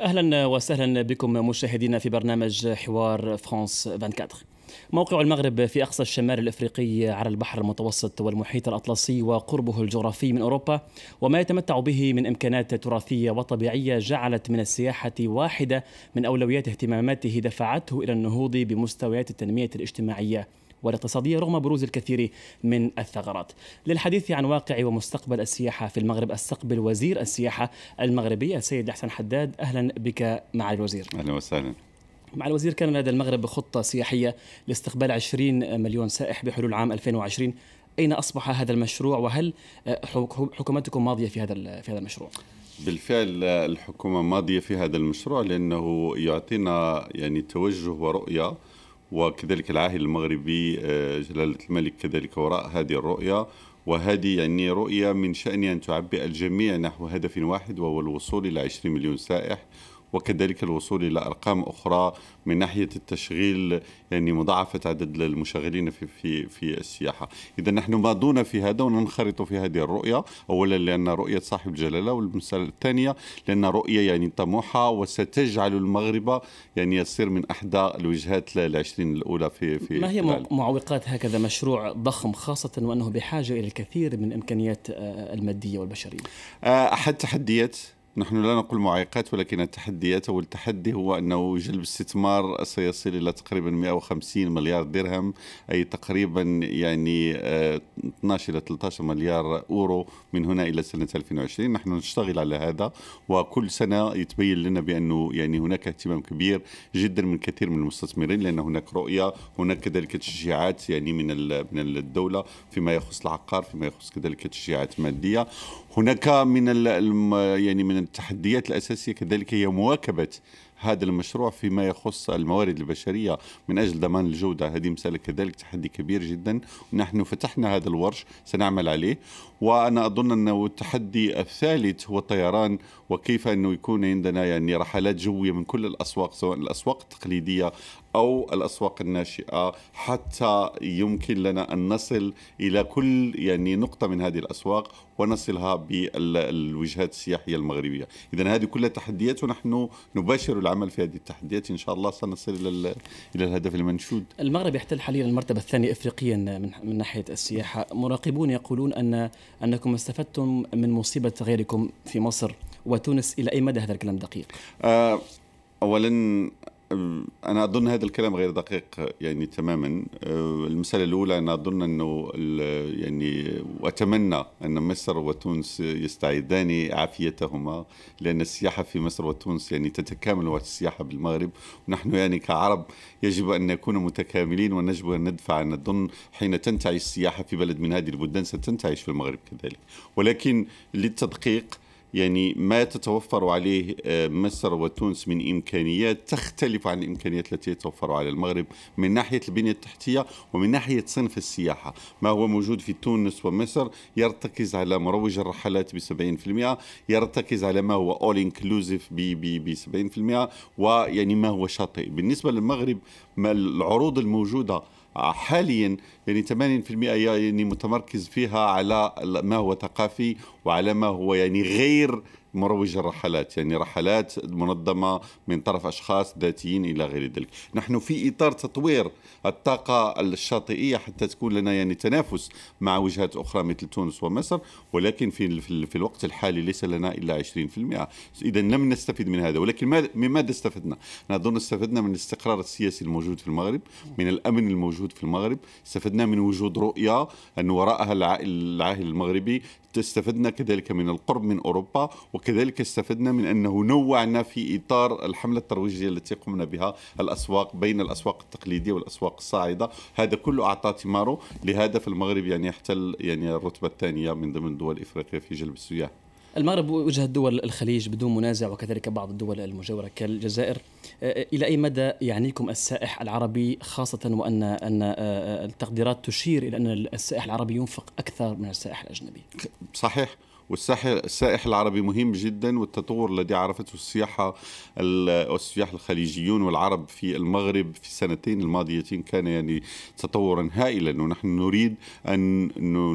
اهلا وسهلا بكم مشاهدينا في برنامج حوار فرانس 24 موقع المغرب في اقصى الشمال الافريقي على البحر المتوسط والمحيط الاطلسي وقربه الجغرافي من اوروبا وما يتمتع به من امكانات تراثيه وطبيعيه جعلت من السياحه واحده من اولويات اهتماماته دفعته الى النهوض بمستويات التنميه الاجتماعيه والاقتصادية رغم بروز الكثير من الثغرات للحديث عن واقع ومستقبل السياحة في المغرب استقبل وزير السياحة المغربية السيد أحسن حداد أهلا بك مع الوزير أهلا وسهلا مع الوزير كان لدى المغرب خطة سياحية لاستقبال 20 مليون سائح بحلول عام 2020 أين أصبح هذا المشروع وهل حكومتكم ماضية في هذا في هذا المشروع؟ بالفعل الحكومة ماضية في هذا المشروع لأنه يعطينا يعني توجه ورؤية وكذلك العاهل المغربي آه، جلالة الملك كذلك وراء هذه الرؤية وهذه يعني رؤية من شأنها أن تعبئ الجميع نحو هدف واحد وهو الوصول إلى 20 مليون سائح وكذلك الوصول إلى أرقام أخرى من ناحية التشغيل يعني مضاعفة عدد المشغلين في في في السياحة إذا نحن ماضون في هذا وننخرط في هذه الرؤية أولا لأن رؤية صاحب الجلالة والمسألة الثانية لأن رؤية يعني طموحة وستجعل المغرب يعني يصير من أحدى الوجهات للعشرين الأولى في في ما هي العالم. معوقات هكذا مشروع ضخم خاصة وأنه بحاجة إلى الكثير من الإمكانيات آه، المادية والبشرية آه، أحد تحديات نحن لا نقول معيقات ولكن التحديات والتحدي هو أنه جلب استثمار سيصل إلى تقريبا 150 مليار درهم أي تقريبا يعني 12 آه، إلى 13 مليار أورو من هنا إلى سنة 2020 نحن نشتغل على هذا وكل سنة يتبين لنا بأنه يعني هناك اهتمام كبير جدا من كثير من المستثمرين لأن هناك رؤية هناك كذلك تشجيعات يعني من من الدولة فيما يخص العقار فيما يخص كذلك تشجيعات مادية هناك من يعني من التحديات الاساسيه كذلك هي مواكبه هذا المشروع فيما يخص الموارد البشريه من اجل ضمان الجوده هذه مساله كذلك تحدي كبير جدا ونحن فتحنا هذا الورش سنعمل عليه وانا اظن انه التحدي الثالث هو الطيران وكيف انه يكون عندنا يعني رحلات جويه من كل الاسواق سواء الاسواق التقليديه أو الأسواق الناشئة حتى يمكن لنا أن نصل إلى كل يعني نقطة من هذه الأسواق ونصلها بالوجهات السياحية المغربية إذا هذه كلها تحديات ونحن نباشر العمل في هذه التحديات إن شاء الله سنصل إلى إلى الهدف المنشود المغرب يحتل حاليا المرتبة الثانية إفريقيا من, من ناحية السياحة مراقبون يقولون أن أنكم استفدتم من مصيبة غيركم في مصر وتونس إلى أي مدى هذا الكلام دقيق؟ أه أولا انا اظن هذا الكلام غير دقيق يعني تماما المساله الاولى انا اظن انه يعني واتمنى ان مصر وتونس يستعيدان عافيتهما لان السياحه في مصر وتونس يعني تتكامل والسياحه بالمغرب ونحن يعني كعرب يجب ان نكون متكاملين ونجب ان ندفع ان اظن حين تنتعش السياحه في بلد من هذه البلدان ستنتعش في المغرب كذلك ولكن للتدقيق يعني ما تتوفر عليه آه، مصر وتونس من إمكانيات تختلف عن الإمكانيات التي تتوفر على المغرب من ناحية البنية التحتية ومن ناحية صنف السياحة ما هو موجود في تونس ومصر يرتكز على مروج الرحلات ب 70% يرتكز على ما هو أول انكلوزيف ب 70% ويعني ما هو شاطئ بالنسبة للمغرب ما العروض الموجودة آه، حاليا يعني 80% يعني متمركز فيها على ما هو ثقافي وعلى ما هو يعني غير مروج الرحلات يعني رحلات منظمة من طرف أشخاص ذاتيين إلى غير ذلك نحن في إطار تطوير الطاقة الشاطئية حتى تكون لنا يعني تنافس مع وجهات أخرى مثل تونس ومصر ولكن في, في الوقت الحالي ليس لنا إلا 20% إذا لم نستفد من هذا ولكن من ماذا استفدنا؟ نظن استفدنا من الاستقرار السياسي الموجود في المغرب من الأمن الموجود في المغرب استفدنا من وجود رؤية أن وراءها العائل المغربي استفدنا كذلك من القرب من أوروبا وكذلك استفدنا من أنه نوعنا في إطار الحملة الترويجية التي قمنا بها الأسواق بين الأسواق التقليدية والأسواق الصاعدة هذا كله أعطى ثماره لهذا المغرب يعني يحتل يعني الرتبة الثانية من ضمن دول إفريقيا في جلب السياح المغرب وجهة دول الخليج بدون منازع وكذلك بعض الدول المجاورة كالجزائر آه، إلى أي مدى يعنيكم السائح العربي خاصة وأن أن آه، آه، التقديرات تشير إلى أن السائح العربي ينفق أكثر من السائح الأجنبي صحيح والسائح العربي مهم جدا والتطور الذي عرفته السياحة السياح الخليجيون والعرب في المغرب في السنتين الماضيتين كان يعني تطورا هائلا ونحن نريد أن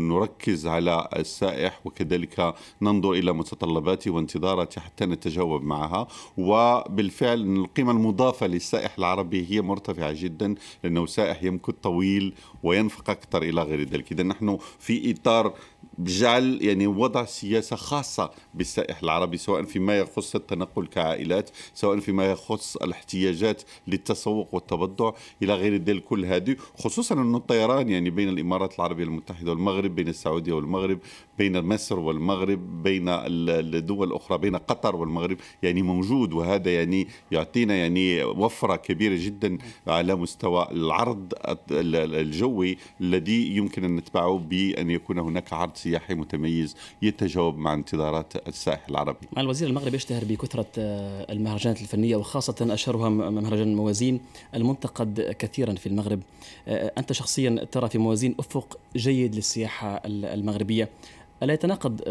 نركز على السائح وكذلك ننظر إلى متطلباته وانتظاراته حتى نتجاوب معها وبالفعل القيمة المضافة للسائح العربي هي مرتفعة جدا لأنه سائح يمكث طويل وينفق أكثر إلى غير ذلك إذا نحن في إطار بجعل يعني وضع سياسة خاصة بالسائح العربي سواء فيما يخص التنقل كعائلات سواء فيما يخص الاحتياجات للتسوق والتبضع إلى غير ذلك كل هذه خصوصا أن الطيران يعني بين الإمارات العربية المتحدة والمغرب بين السعودية والمغرب بين مصر والمغرب بين الدول الأخرى بين قطر والمغرب يعني موجود وهذا يعني يعطينا يعني وفرة كبيرة جدا على مستوى العرض الجوي الذي يمكن أن نتبعه بأن يكون هناك عرض سياحي متميز يتجاوب مع انتظارات السائح العربي الوزير المغربي يشتهر بكثرة آه، المهرجانات الفنية وخاصة أشهرها مهرجان موازين المنتقد كثيرا في المغرب آه، آه، أنت شخصيا ترى في موازين أفق جيد للسياحة المغربية ألا يتناقض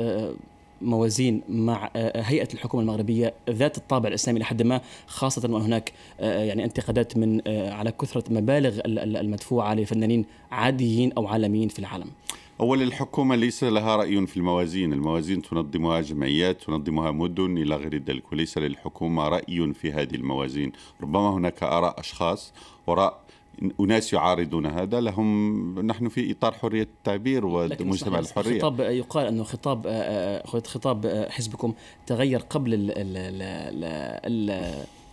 موازين مع هيئه الحكومه المغربيه ذات الطابع الاسلامي لحد ما خاصه وان هناك يعني انتقادات من على كثره مبالغ المدفوعه لفنانين عاديين او عالميين في العالم. أولا الحكومة ليس لها رأي في الموازين الموازين تنظمها جمعيات تنظمها مدن إلى غير ذلك وليس للحكومة رأي في هذه الموازين ربما هناك آراء أشخاص وراء أناس يعارضون هذا لهم نحن في إطار حرية التعبير ومجتمع الحرية خطاب آه، يقال أنه خطاب آه، آه، خطاب حزبكم تغير قبل ال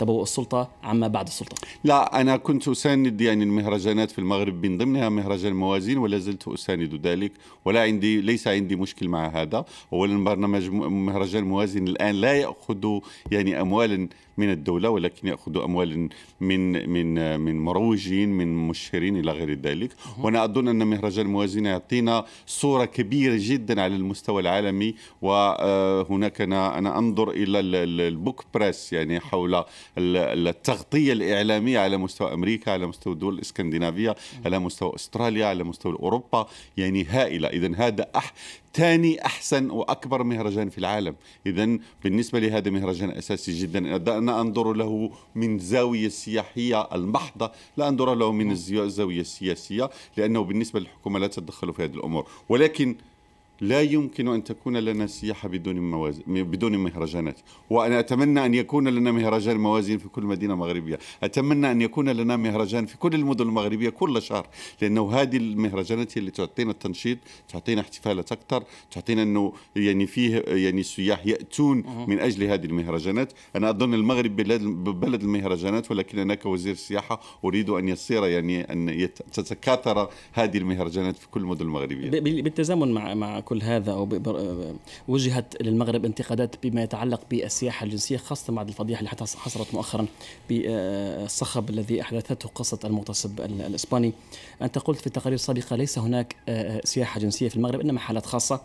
تبوء السلطه عما بعد السلطه لا انا كنت اساند يعني المهرجانات في المغرب من ضمنها مهرجان الموازين ولا زلت اساند ذلك ولا عندي ليس عندي مشكل مع هذا اولا برنامج مهرجان موازين الان لا ياخذ يعني اموالا من الدوله ولكن ياخذ اموالا من من من مروجين من مشهرين الى غير ذلك وانا اظن ان مهرجان موازين يعطينا صوره كبيره جدا على المستوى العالمي وهناك آه، انا انا انظر الى البوك بريس يعني حول التغطية الإعلامية على مستوى أمريكا على مستوى الدول الإسكندنافية على مستوى أستراليا على مستوى أوروبا يعني هائلة إذا هذا أح ثاني أحسن وأكبر مهرجان في العالم إذا بالنسبة لهذا مهرجان أساسي جدا أنا أنظر له من زاوية سياحية المحضة لا أنظر له من الزاوية السياسية لأنه بالنسبة للحكومة لا تتدخل في هذه الأمور ولكن لا يمكن أن تكون لنا سياحة بدون موازين بدون مهرجانات وأنا أتمنى أن يكون لنا مهرجان موازين في كل مدينة مغربية أتمنى أن يكون لنا مهرجان في كل المدن المغربية كل شهر لأنه هذه المهرجانات اللي تعطينا التنشيط تعطينا احتفالات أكثر تعطينا أنه يعني فيه يعني السياح يأتون من أجل هذه المهرجانات أنا أظن المغرب بلد, بلد المهرجانات ولكن أنا كوزير السياحة أريد أن يصير يعني أن تتكاثر هذه المهرجانات في كل المدن المغربية بالتزامن مع مع كل هذا أو وجهت للمغرب انتقادات بما يتعلق بالسياحة الجنسية خاصة بعد الفضيحة اللي حصلت مؤخرا بالصخب الذي أحدثته قصة المغتصب الإسباني أنت قلت في تقارير سابقة ليس هناك آه، آه، سياحة جنسية في المغرب إنما حالات خاصة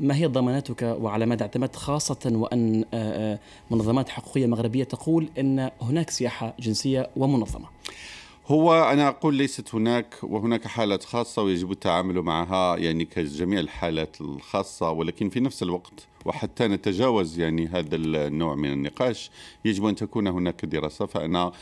ما هي ضماناتك وعلى ماذا اعتمدت خاصة وأن آه، منظمات حقوقية مغربية تقول أن هناك سياحة جنسية ومنظمة هو أنا أقول ليست هناك وهناك حالات خاصة ويجب التعامل معها يعني كجميع الحالات الخاصة ولكن في نفس الوقت وحتى نتجاوز يعني هذا النوع من النقاش يجب ان تكون هناك دراسه فانا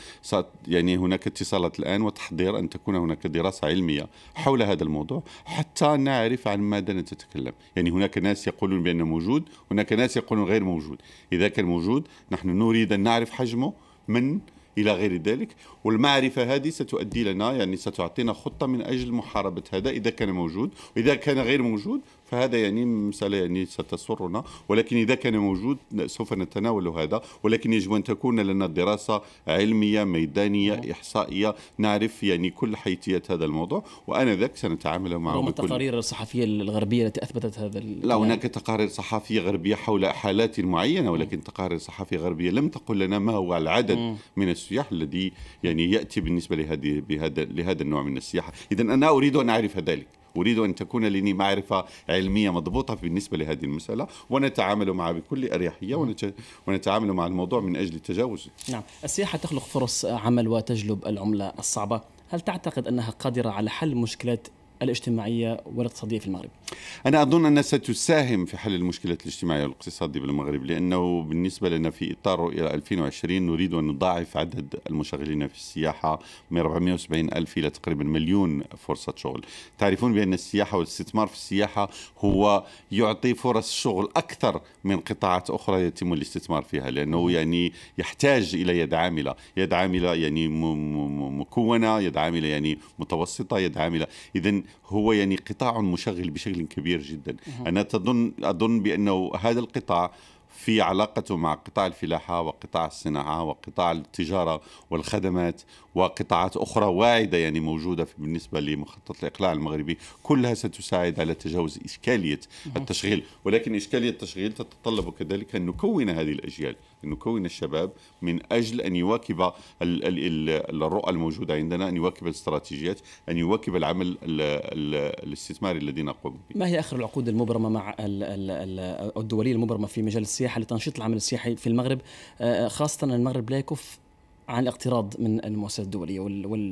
يعني هناك اتصالات الان وتحضير ان تكون هناك دراسه علميه حول هذا الموضوع حتى نعرف عن ماذا نتكلم يعني هناك ناس يقولون بانه موجود هناك ناس يقولون غير موجود اذا كان موجود نحن نريد ان نعرف حجمه من إلى غير ذلك والمعرفة هذه ستؤدي لنا يعني ستعطينا خطة من أجل محاربة هذا إذا كان موجود وإذا كان غير موجود فهذا يعني مسألة يعني ستسرنا ولكن إذا كان موجود سوف نتناول هذا ولكن يجب أن تكون لنا دراسة علمية ميدانية نعم. إحصائية نعرف يعني كل حيثيات هذا الموضوع وأنا ذاك سنتعامل معه رغم التقارير الصحفية الغربية التي أثبتت هذا لا هناك تقارير صحفية غربية حول حالات معينة ولكن تقارير صحفية غربية لم تقل لنا ما هو العدد من السياح الذي يعني يأتي بالنسبة لهذه بهذا لهذا النوع من السياحة إذا أنا أريد أن أعرف ذلك أريد أن تكون لني معرفة علمية مضبوطة بالنسبة لهذه المسألة ونتعامل معها بكل أريحية ونتعامل مع الموضوع من أجل التجاوز نعم السياحة تخلق فرص عمل وتجلب العملة الصعبة هل تعتقد أنها قادرة على حل مشكلات الاجتماعية والاقتصادية في المغرب؟ أنا أظن أنها ستساهم في حل المشكلة الاجتماعية والاقتصادية بالمغرب لأنه بالنسبة لنا في إطار إلى 2020 نريد أن نضاعف عدد المشغلين في السياحة من 470 ألف إلى تقريبا مليون فرصة شغل تعرفون بأن السياحة والاستثمار في السياحة هو يعطي فرص شغل أكثر من قطاعات أخرى يتم الاستثمار فيها لأنه يعني يحتاج إلى يد عاملة يد عاملة يعني مكونة يد عاملة يعني متوسطة يد عاملة إذا هو يعني قطاع مشغل بشكل بشكل كبير جدا أنا تظن أظن بأنه هذا القطاع في علاقته مع قطاع الفلاحة وقطاع الصناعة وقطاع التجارة والخدمات وقطاعات أخرى واعدة يعني موجودة بالنسبة لمخطط الإقلاع المغربي كلها ستساعد على تجاوز إشكالية التشغيل ولكن إشكالية التشغيل تتطلب كذلك أن نكون هذه الأجيال أن نكون الشباب من أجل أن يواكب الرؤى الموجودة عندنا أن يواكب الاستراتيجيات أن يواكب العمل الاستثماري الذي نقوم به ما هي آخر العقود المبرمة مع الدولية المبرمة في مجال السياحه؟ السياحه لتنشيط العمل السياحي في المغرب آه، خاصه ان المغرب لا يكف عن الاقتراض من المؤسسات الدوليه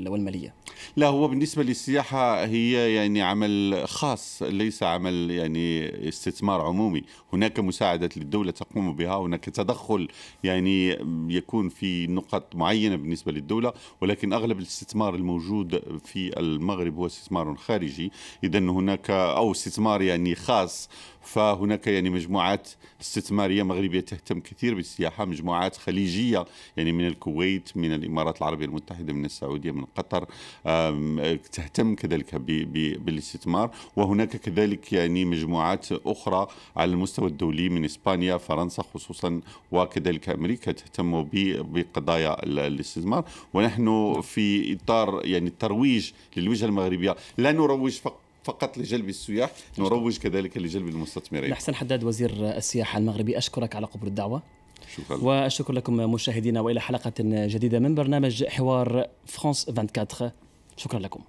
والماليه؟ لا هو بالنسبه للسياحه هي يعني عمل خاص ليس عمل يعني استثمار عمومي، هناك مساعده للدوله تقوم بها، هناك تدخل يعني يكون في نقط معينه بالنسبه للدوله، ولكن اغلب الاستثمار الموجود في المغرب هو استثمار خارجي، اذا هناك او استثمار يعني خاص فهناك يعني مجموعات استثماريه مغربيه تهتم كثير بالسياحه مجموعات خليجيه يعني من الكويت من الامارات العربيه المتحده من السعوديه من قطر تهتم كذلك بالاستثمار وهناك كذلك يعني مجموعات اخرى على المستوى الدولي من اسبانيا فرنسا خصوصا وكذلك امريكا تهتم بقضايا الاستثمار ونحن في اطار يعني الترويج للوجهه المغربيه لا نروج فقط فقط لجلب السياح نروج كذلك لجلب المستثمرين أحسن حداد وزير السياحة المغربي أشكرك على قبول الدعوة شكرا وأشكر لكم مشاهدينا وإلى حلقة جديدة من برنامج حوار فرانس 24 شكرا لكم